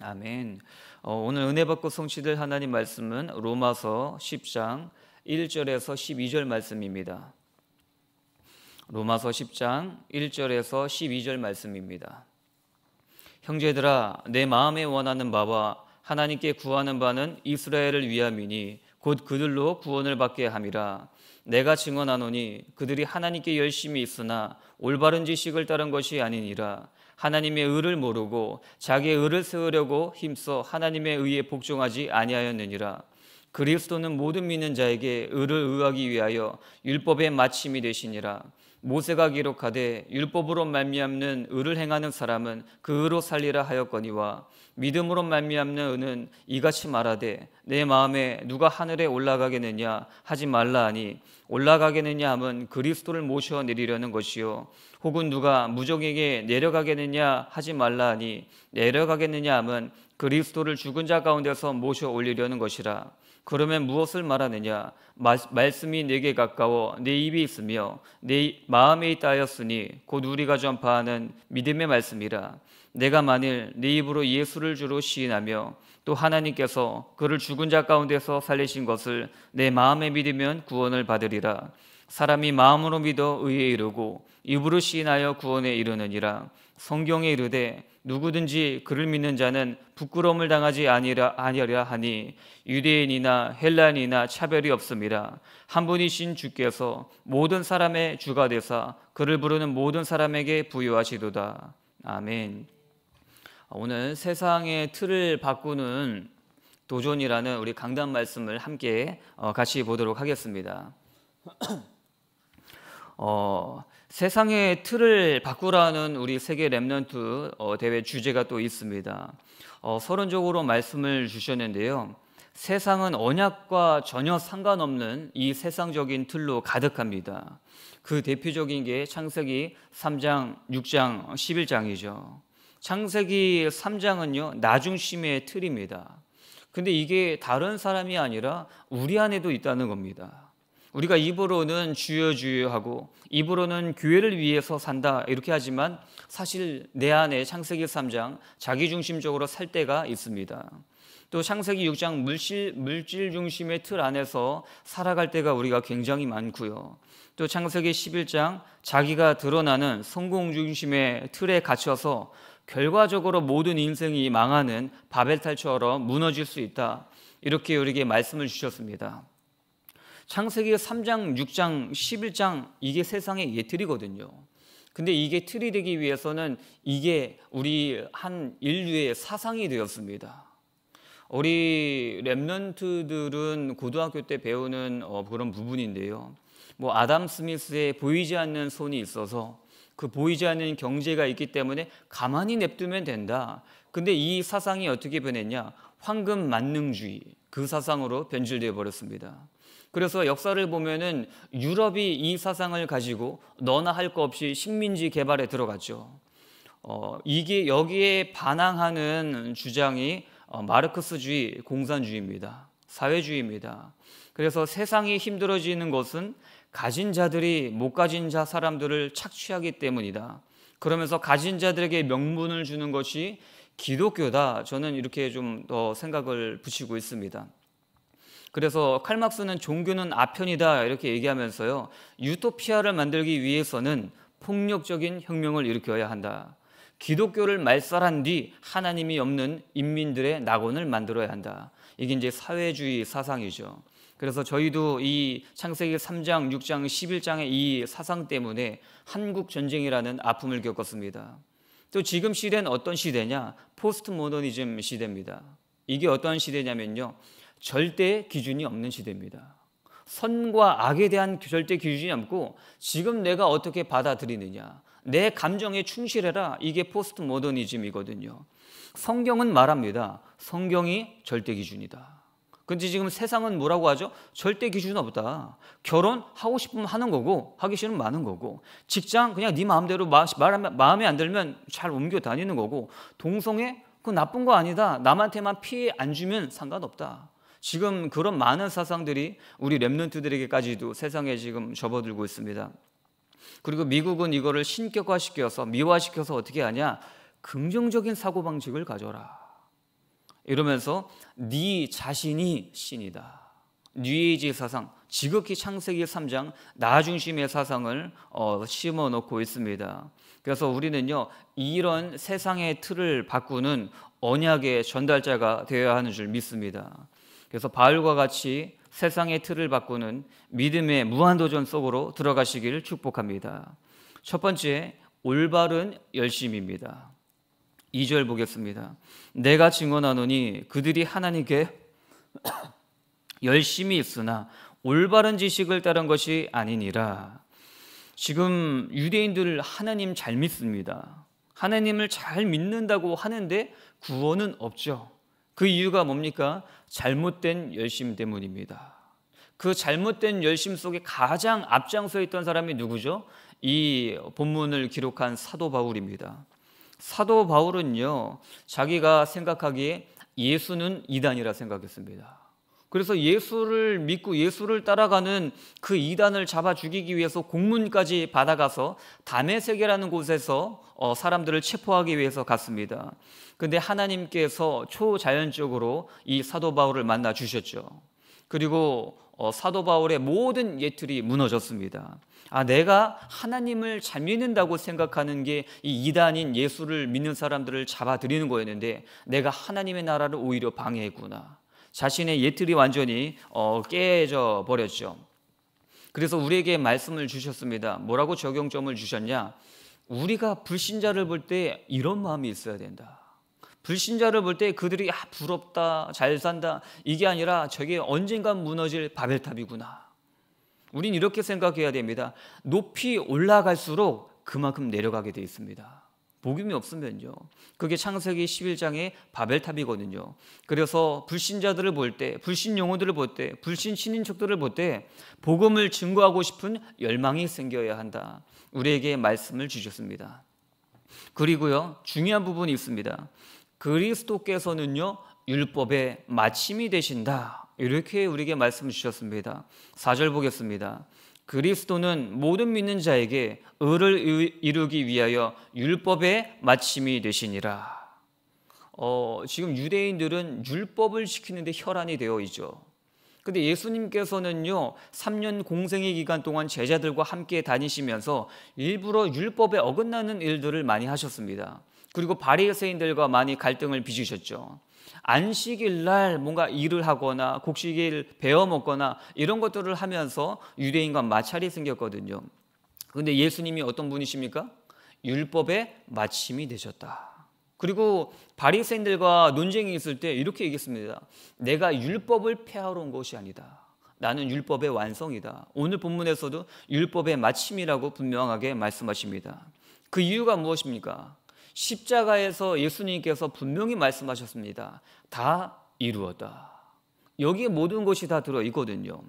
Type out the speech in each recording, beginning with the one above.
아멘. 어, 오늘 은혜 받고 성취될 하나님 말씀은 로마서 10장 1절에서 12절 말씀입니다. 로마서 10장 1절에서 12절 말씀입니다. 형제들아 내 마음에 원하는 바와 하나님께 구하는 바는 이스라엘을 위함이니 곧 그들로 구원을 받게 함이라. 내가 증언하노니 그들이 하나님께 열심히 있으나 올바른 지식을 따른 것이 아니니라. 하나님의 의를 모르고 자기의 의를 세우려고 힘써 하나님의 의에 복종하지 아니하였느니라. 그리스도는 모든 믿는 자에게 의를 의하기 위하여 율법의 마침이 되시니라. 모세가 기록하되 율법으로 말미암는 의를 행하는 사람은 그 의로 살리라 하였거니와 믿음으로 말미암는 의는 이같이 말하되 내 마음에 누가 하늘에 올라가겠느냐 하지 말라 하니 올라가겠느냐 함은 그리스도를 모셔 내리려는 것이요 혹은 누가 무적에게 내려가겠느냐 하지 말라 하니 내려가겠느냐 함은 그리스도를 죽은 자 가운데서 모셔 올리려는 것이라. 그러면 무엇을 말하느냐? 말씀이 내게 가까워 내 입이 있으며 내 마음에 있다 였으니곧 우리가 전파하는 믿음의 말씀이라. 내가 만일 내 입으로 예수를 주로 시인하며 또 하나님께서 그를 죽은 자 가운데서 살리신 것을 내 마음에 믿으면 구원을 받으리라. 사람이 마음으로 믿어 의에 이르고 입으로 시인하여 구원에 이르느니라 성경에 이르되 누구든지 그를 믿는 자는 부끄러움을 당하지 아니라 아니하리 하니 유대인이나 헬라인이나 차별이 없습니다. 한 분이신 주께서 모든 사람의 주가 되사 그를 부르는 모든 사람에게 부여하시도다. 아멘. 오늘 세상의 틀을 바꾸는 도전이라는 우리 강단 말씀을 함께 어, 같이 보도록 하겠습니다. 어, 세상의 틀을 바꾸라는 우리 세계 랩런트 어, 대회 주제가 또 있습니다. 어, 서론적으로 말씀을 주셨는데요. 세상은 언약과 전혀 상관없는 이 세상적인 틀로 가득합니다. 그 대표적인 게 창세기 3장, 6장, 11장이죠. 창세기 3장은요, 나중심의 틀입니다. 근데 이게 다른 사람이 아니라 우리 안에도 있다는 겁니다. 우리가 입으로는 주여 주여 하고 입으로는 교회를 위해서 산다 이렇게 하지만 사실 내 안에 창세기 3장 자기 중심적으로 살 때가 있습니다. 또 창세기 6장 물질 물질 중심의 틀 안에서 살아갈 때가 우리가 굉장히 많고요. 또 창세기 11장 자기가 드러나는 성공 중심의 틀에 갇혀서 결과적으로 모든 인생이 망하는 바벨탈처럼 무너질 수 있다. 이렇게 우리에게 말씀을 주셨습니다. 창세기 3장, 6장, 11장 이게 세상의 예틀이거든요. 근데 이게 틀이 되기 위해서는 이게 우리 한 인류의 사상이 되었습니다. 우리 랩런트들은 고등학교 때 배우는 어, 그런 부분인데요. 뭐 아담 스미스의 보이지 않는 손이 있어서 그 보이지 않는 경제가 있기 때문에 가만히 냅두면 된다. 근데 이 사상이 어떻게 변했냐? 황금 만능주의 그 사상으로 변질되어 버렸습니다. 그래서 역사를 보면은 유럽이 이 사상을 가지고 너나 할 것 없이 식민지 개발에 들어갔죠. 어, 이게 여기에 반항하는 주장이 어, 마르크스주의, 공산주의입니다. 사회주의입니다. 그래서 세상이 힘들어지는 것은 가진 자들이 못 가진 자 사람들을 착취하기 때문이다. 그러면서 가진 자들에게 명분을 주는 것이 기독교다. 저는 이렇게 좀 더 생각을 붙이고 있습니다. 그래서 칼막스는 종교는 아편이다 이렇게 얘기하면서요. 유토피아를 만들기 위해서는 폭력적인 혁명을 일으켜야 한다. 기독교를 말살한 뒤 하나님이 없는 인민들의 낙원을 만들어야 한다. 이게 이제 사회주의 사상이죠. 그래서 저희도 이 창세기 3장, 6장, 11장의 이 사상 때문에 한국 전쟁이라는 아픔을 겪었습니다. 또 지금 시대는 어떤 시대냐? 포스트 모더니즘 시대입니다. 이게 어떤 시대냐면요. 절대 기준이 없는 시대입니다. 선과 악에 대한 절대 기준이 없고 지금 내가 어떻게 받아들이느냐. 내 감정에 충실해라. 이게 포스트 모더니즘이거든요. 성경은 말합니다. 성경이 절대 기준이다. 근데 지금 세상은 뭐라고 하죠? 절대 기준 없다. 결혼 하고 싶으면 하는 거고 하기 싫으면 많은 거고 직장 그냥 네 마음대로 말하면, 마음에 안 들면 잘 옮겨 다니는 거고 동성애 그 나쁜 거 아니다. 남한테만 피해 안 주면 상관없다. 지금 그런 많은 사상들이 우리 렘런트들에게까지도 세상에 지금 접어들고 있습니다. 그리고 미국은 이거를 신격화시켜서 미화시켜서 어떻게 하냐? 긍정적인 사고 방식을 가져라. 이러면서 네 자신이 신이다. 뉴에이지 사상, 지극히 창세기 3장 나중심의 사상을 어, 심어 놓고 있습니다. 그래서 우리는요 이런 세상의 틀을 바꾸는 언약의 전달자가 되어야 하는 줄 믿습니다. 그래서 바울과 같이 세상의 틀을 바꾸는 믿음의 무한도전 속으로 들어가시기를 축복합니다. 첫 번째, 올바른 열심입니다. 2절 보겠습니다. 내가 증언하노니 그들이 하나님께 열심히 있으나 올바른 지식을 따른 것이 아니니라. 지금 유대인들 하나님 잘 믿습니다. 하나님을 잘 믿는다고 하는데 구원은 없죠. 그 이유가 뭡니까? 잘못된 열심 때문입니다. 그 잘못된 열심 속에 가장 앞장서 있던 사람이 누구죠? 이 본문을 기록한 사도 바울입니다. 사도 바울은요, 자기가 생각하기에 예수는 이단이라 생각했습니다. 그래서 예수를 믿고 예수를 따라가는 그 이단을 잡아 죽이기 위해서 공문까지 받아가서 담의 세계라는 곳에서 어, 사람들을 체포하기 위해서 갔습니다. 근데 하나님께서 초자연적으로 이 사도 바울을 만나 주셨죠. 그리고 어, 사도 바울의 모든 예틀이 무너졌습니다. 아, 내가 하나님을 잘 믿는다고 생각하는 게 이 이단인 예수를 믿는 사람들을 잡아들이는 거였는데 내가 하나님의 나라를 오히려 방해했구나. 자신의 예틀이 완전히 어, 깨져 버렸죠. 그래서 우리에게 말씀을 주셨습니다. 뭐라고 적용점을 주셨냐? 우리가 불신자를 볼 때 이런 마음이 있어야 된다. 불신자를 볼 때 그들이 아, 부럽다, 잘 산다 이게 아니라 저게 언젠간 무너질 바벨탑이구나. 우린 이렇게 생각해야 됩니다. 높이 올라갈수록 그만큼 내려가게 돼 있습니다. 복음이 없으면요. 그게 창세기 11장의 바벨탑이거든요. 그래서 불신자들을 볼 때, 불신 용어들을 볼 때, 불신 신인척들을 볼 때 복음을 증거하고 싶은 열망이 생겨야 한다. 우리에게 말씀을 주셨습니다. 그리고요. 중요한 부분이 있습니다. 그리스도께서는요. 율법의 마침이 되신다. 이렇게 우리에게 말씀 주셨습니다. 4절 보겠습니다. 그리스도는 모든 믿는 자에게 의를 이루기 위하여 율법의 마침이 되시니라. 어, 지금 유대인들은 율법을 지키는데 혈안이 되어 있죠. 근데 예수님께서는요, 3년 공생의 기간 동안 제자들과 함께 다니시면서 일부러 율법에 어긋나는 일들을 많이 하셨습니다. 그리고 바리새인들과 많이 갈등을 빚으셨죠. 안식일 날 뭔가 일을 하거나 곡식을 베어 먹거나 이런 것들을 하면서 유대인과 마찰이 생겼거든요. 그런데 예수님이 어떤 분이십니까? 율법의 마침이 되셨다. 그리고 바리새인들과 논쟁이 있을 때 이렇게 얘기했습니다. 내가 율법을 폐하러 온 것이 아니다. 나는 율법의 완성이다. 오늘 본문에서도 율법의 마침이라고 분명하게 말씀하십니다. 그 이유가 무엇입니까? 십자가에서 예수님께서 분명히 말씀하셨습니다. 다 이루었다. 여기 에 모든 것이 다 들어 있거든요.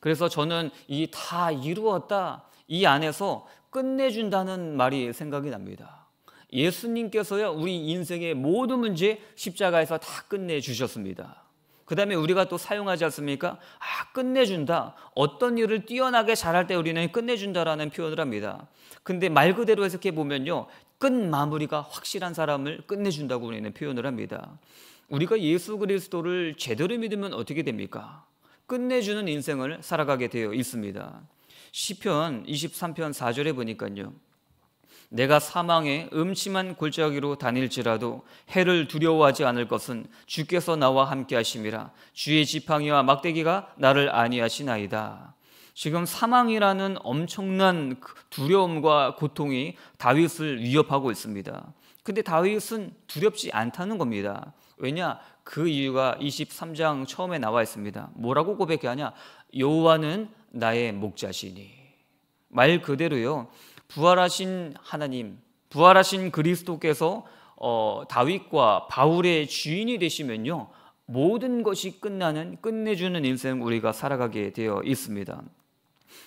그래서 저는 이 다 이루었다 이 안에서 끝내준다는 말이 생각이 납니다. 예수님께서요 우리 인생의 모든 문제 십자가에서 다 끝내주셨습니다. 그 다음에 우리가 또 사용하지 않습니까? 아, 끝내준다. 어떤 일을 뛰어나게 잘할 때 우리는 끝내준다라는 표현을 합니다. 근데 말 그대로 해석해 보면요. 끝 마무리가 확실한 사람을 끝내준다고 우리는 표현을 합니다. 우리가 예수 그리스도를 제대로 믿으면 어떻게 됩니까? 끝내주는 인생을 살아가게 되어 있습니다. 시편 23편 4절에 보니까요. 내가 사망의 음침한 골짜기로 다닐지라도 해를 두려워하지 않을 것은 주께서 나와 함께 하심이라 주의 지팡이와 막대기가 나를 안위하시나이다. 지금 사망이라는 엄청난 그 두려움과 고통이 다윗을 위협하고 있습니다. 근데 다윗은 두렵지 않다는 겁니다. 왜냐? 그 이유가 23장 처음에 나와 있습니다. 뭐라고 고백하냐? 여호와는 나의 목자시니. 말 그대로요. 부활하신 하나님, 부활하신 그리스도께서 어, 다윗과 바울의 주인이 되시면요. 모든 것이 끝나는 끝내주는 인생 우리가 살아가게 되어 있습니다.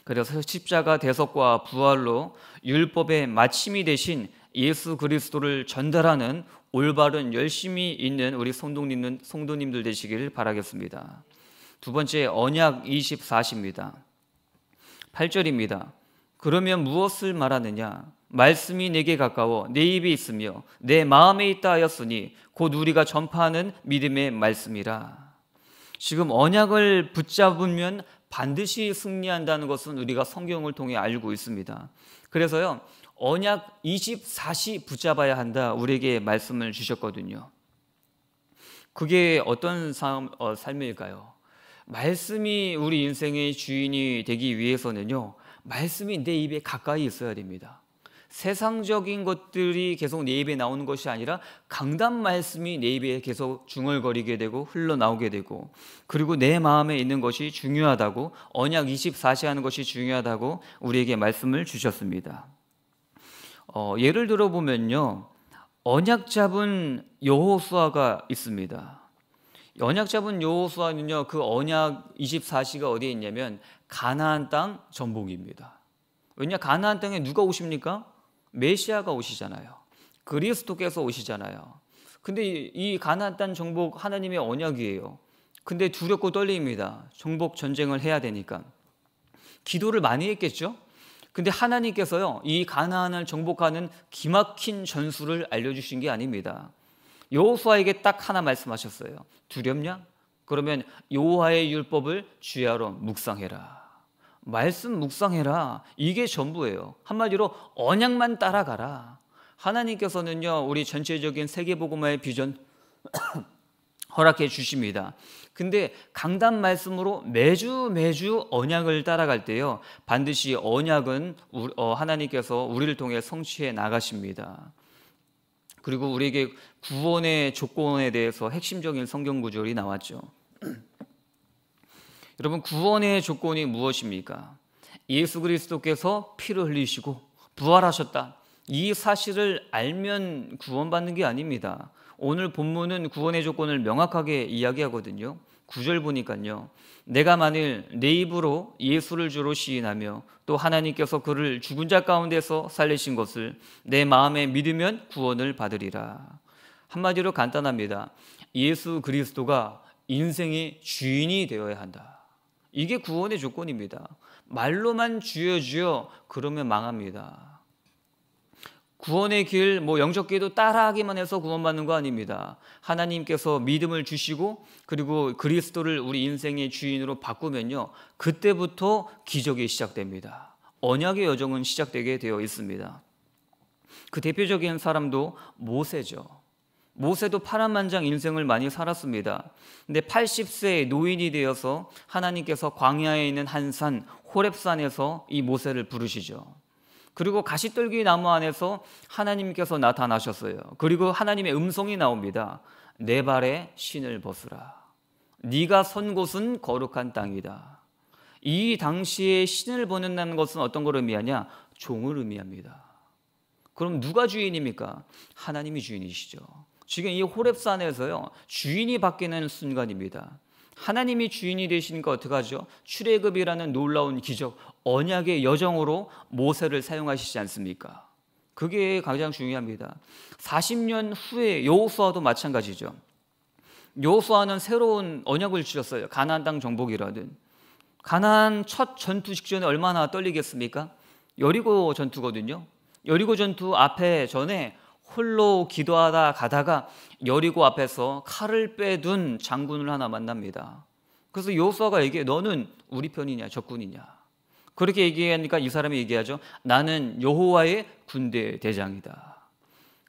그래서 십자가 대속과 부활로 율법의 마침이 되신 예수 그리스도를 전달하는 올바른 열심이 있는 우리 성도님, 성도님들 되시길 바라겠습니다. 두 번째 언약 24시입니다. 8절입니다. 그러면 무엇을 말하느냐? 말씀이 내게 가까워 내 입에 있으며 내 마음에 있다 하였으니 곧 우리가 전파하는 믿음의 말씀이라. 지금 언약을 붙잡으면 반드시 승리한다는 것은 우리가 성경을 통해 알고 있습니다. 그래서요, 언약 24시 붙잡아야 한다. 우리에게 말씀을 주셨거든요. 그게 어떤 삶, 어, 삶일까요? 말씀이 우리 인생의 주인이 되기 위해서는요, 말씀이 내 입에 가까이 있어야 됩니다. 세상적인 것들이 계속 내 입에 나오는 것이 아니라 강단 말씀이 내 입에 계속 중얼거리게 되고 흘러나오게 되고 그리고 내 마음에 있는 것이 중요하다고 언약 24시 하는 것이 중요하다고 우리에게 말씀을 주셨습니다. 어, 예를 들어 보면요. 언약 잡은 여호수아가 있습니다. 언약 잡은 여호수아는요. 그 언약 24시가 어디에 있냐면 가나안 땅 전복입니다. 왜냐 가나안 땅에 누가 오십니까? 메시아가 오시잖아요. 그리스도께서 오시잖아요. 근데 이 가나안 땅 정복 하나님의 언약이에요. 근데 두렵고 떨립니다. 정복 전쟁을 해야 되니까. 기도를 많이 했겠죠? 근데 하나님께서요, 이 가나안을 정복하는 기막힌 전술을 알려주신 게 아닙니다. 여호수아에게 딱 하나 말씀하셨어요. 두렵냐? 그러면 여호와의 율법을 주야로 묵상해라. 말씀 묵상해라. 이게 전부예요. 한마디로 언약만 따라가라. 하나님께서는요, 우리 전체적인 세계복음화의 비전 허락해 주십니다. 근데 강단 말씀으로 매주 매주 언약을 따라갈 때요, 반드시 언약은 어, 하나님께서 우리를 통해 성취해 나가십니다. 그리고 우리에게 구원의 조건에 대해서 핵심적인 성경 구절이 나왔죠. 여러분 구원의 조건이 무엇입니까? 예수 그리스도께서 피를 흘리시고 부활하셨다. 이 사실을 알면 구원받는 게 아닙니다. 오늘 본문은 구원의 조건을 명확하게 이야기하거든요. 구절 보니까요. 내가 만일 내 입으로 예수를 주로 시인하며 또 하나님께서 그를 죽은 자 가운데서 살리신 것을 내 마음에 믿으면 구원을 받으리라. 한마디로 간단합니다. 예수 그리스도가 인생의 주인이 되어야 한다. 이게 구원의 조건입니다. 말로만 주여 주여 그러면 망합니다. 구원의 길, 뭐 영적 길도 따라하기만 해서 구원받는 거 아닙니다. 하나님께서 믿음을 주시고 그리고 그리스도를 우리 인생의 주인으로 바꾸면요. 그때부터 기적이 시작됩니다. 언약의 여정은 시작되게 되어 있습니다. 그 대표적인 사람도 모세죠. 모세도 파란만장 인생을 많이 살았습니다. 근데 80세의 노인이 되어서 하나님께서 광야에 있는 한 산 호렙산에서 이 모세를 부르시죠. 그리고 가시떨기 나무 안에서 하나님께서 나타나셨어요. 그리고 하나님의 음성이 나옵니다. 내 발에 신을 벗으라. 네가 선 곳은 거룩한 땅이다. 이 당시에 신을 벗는다는 것은 어떤 걸 의미하냐? 종을 의미합니다. 그럼 누가 주인입니까? 하나님이 주인이시죠. 지금 이 호랩산에서요 주인이 바뀌는 순간입니다. 하나님이 주인이 되시니까 어떡하죠? 출애굽이라는 놀라운 기적, 언약의 여정으로 모세를 사용하시지 않습니까? 그게 가장 중요합니다. 40년 후에 여호수아도 마찬가지죠. 여호수아는 새로운 언약을 주셨어요. 가나안 땅 정복이라든. 가나안 첫 전투 직전에 얼마나 떨리겠습니까? 여리고 전투거든요. 여리고 전투 앞에 전에 홀로 기도하다 가다가 여리고 앞에서 칼을 빼둔 장군을 하나 만납니다. 그래서 요수아가 얘기해 너는 우리 편이냐 적군이냐. 그렇게 얘기하니까 이 사람이 얘기하죠. 나는 여호와의 군대 대장이다.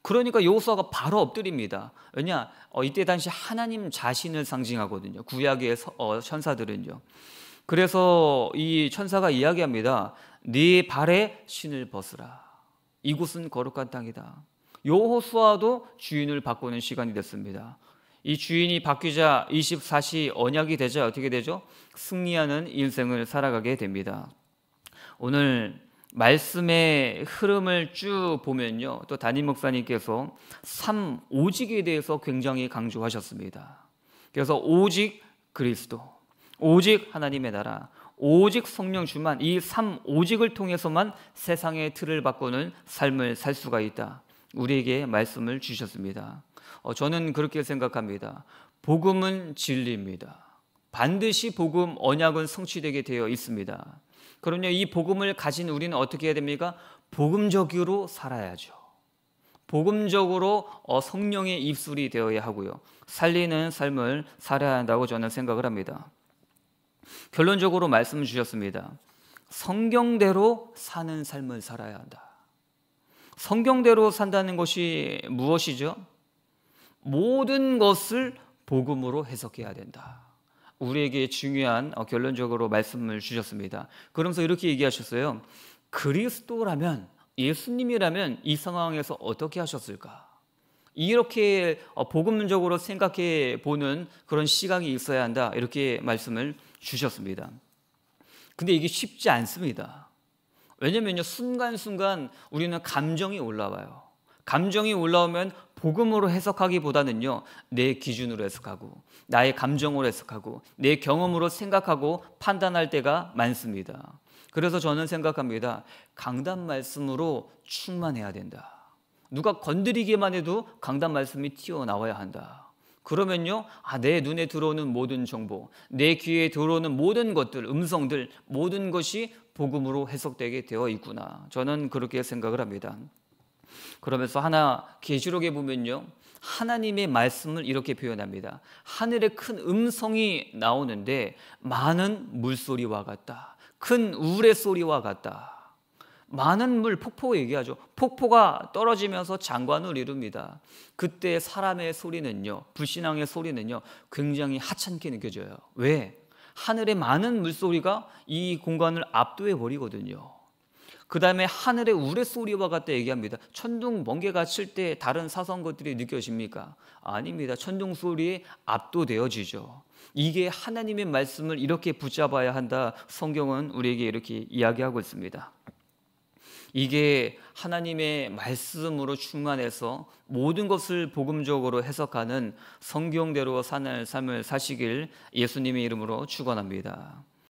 그러니까 요수아가 바로 엎드립니다. 왜냐 어, 이때 당시 하나님 자신을 상징하거든요. 구약의 서, 어, 천사들은요. 그래서 이 천사가 이야기합니다. 네 발에 신을 벗으라. 이곳은 거룩한 땅이다. 요호수아도 주인을 바꾸는 시간이 됐습니다. 이 주인이 바뀌자 24시 언약이 되자 어떻게 되죠? 승리하는 인생을 살아가게 됩니다. 오늘 말씀의 흐름을 쭉 보면요. 또 담임 목사님께서 삼 오직에 대해서 굉장히 강조하셨습니다. 그래서 오직 그리스도, 오직 하나님의 나라, 오직 성령 주만 이 삼 오직을 통해서만 세상의 틀을 바꾸는 삶을 살 수가 있다. 우리에게 말씀을 주셨습니다. 어, 저는 그렇게 생각합니다. 복음은 진리입니다. 반드시 복음 언약은 성취되게 되어 있습니다. 그럼요, 이 복음을 가진 우리는 어떻게 해야 됩니까? 복음적으로 살아야죠. 복음적으로 어, 성령의 입술이 되어야 하고요. 살리는 삶을 살아야 한다고 저는 생각을 합니다. 결론적으로 말씀 주셨습니다. 성경대로 사는 삶을 살아야 한다. 성경대로 산다는 것이 무엇이죠? 모든 것을 복음으로 해석해야 된다. 우리에게 중요한 어, 결론적으로 말씀을 주셨습니다. 그러면서 이렇게 얘기하셨어요. 그리스도라면 예수님이라면 이 상황에서 어떻게 하셨을까? 이렇게 어, 복음적으로 생각해 보는 그런 시각이 있어야 한다. 이렇게 말씀을 주셨습니다. 근데 이게 쉽지 않습니다. 왜냐면요, 순간순간 우리는 감정이 올라와요. 감정이 올라오면 복음으로 해석하기보다는요, 내 기준으로 해석하고, 나의 감정으로 해석하고, 내 경험으로 생각하고 판단할 때가 많습니다. 그래서 저는 생각합니다. 강단 말씀으로 충만해야 된다. 누가 건드리기만 해도 강단 말씀이 튀어나와야 한다. 그러면요, 아, 내 눈에 들어오는 모든 정보, 내 귀에 들어오는 모든 것들, 음성들, 모든 것이 복음으로 해석되게 되어 있구나. 저는 그렇게 생각을 합니다. 그러면서 하나 계시록에 보면요. 하나님의 말씀을 이렇게 표현합니다. 하늘에 큰 음성이 나오는데 많은 물소리와 같다. 큰 우레 소리와 같다. 많은 물 폭포 얘기하죠. 폭포가 떨어지면서 장관을 이룹니다. 그때 사람의 소리는요, 불신앙의 소리는요, 굉장히 하찮게 느껴져요. 왜? 하늘의 많은 물소리가 이 공간을 압도해 버리거든요. 그 다음에 하늘의 우레소리와 같다 얘기합니다. 천둥 번개가 칠 때 다른 사선 것들이 느껴집니까? 아닙니다. 천둥 소리에 압도되어지죠. 이게 하나님의 말씀을 이렇게 붙잡아야 한다. 성경은 우리에게 이렇게 이야기하고 있습니다. 이게 하나님의 말씀으로 충만해서 모든 것을 복음적으로 해석하는 성경대로 사는 삶을 사시길 예수님의 이름으로 축원합니다.